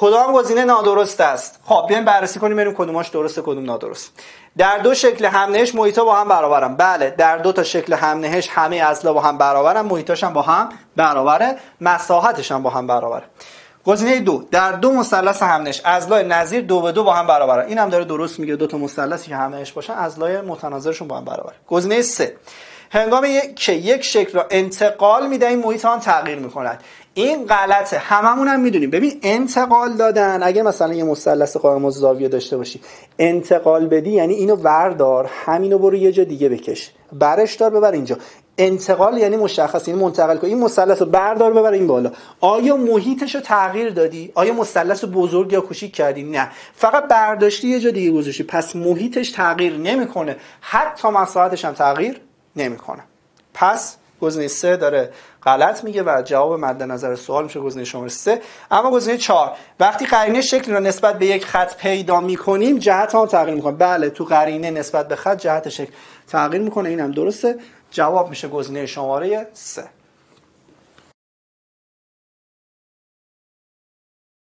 کدام گزینه نادرست است خب بیایم بررسی کنیم ببینیم کدوماش درسته کدوم نادرست در دو شکل همنهش محیطا با هم برابرم بله در دو تا شکل همنهش همه اصلا با هم برابرم محیطاش هم با هم برابره مساحتش هم با هم برابره گزینه دو در دو مثلث همنش لای نظیر دو به دو با هم برابره این هم داره درست میگه دو تا مثلثی که همنش باشن لای متناظرشون با هم برابره گزینه سه هنگام که یک شکل را انتقال میده این محیط آن تغییر میکند این غلطه هممون هم میدونیم ببین انتقال دادن اگه مثلا یه مثلث قائم زاویه داشته باشی انتقال بدی یعنی اینو وردار همینو برو یه جا دیگه بکش برش دار ببر اینجا انتقال یعنی مشخص یعنی منتقل کن این مثلث رو بردار ببر این بالا آیا محیطش رو تغییر دادی آیا مثلث بزرگ یا کوچیک کردی نه فقط برداشتی یه جا دیگه گذاشتی پس محیطش تغییر نمیکنه حتی مساحتش هم تغییر نمیکنم پس گزینه سه داره غلط میگه و جواب مد نظر سوال میشه گزینه شماره سه اما گزینه 4 وقتی قرینه شکلی رو نسبت به یک خط پیدا میکنیم جهت آن تغییر میکنه بله تو قرینه نسبت به خط جهت شکل تغییر میکنه اینم درسته جواب میشه گزینه شماره سه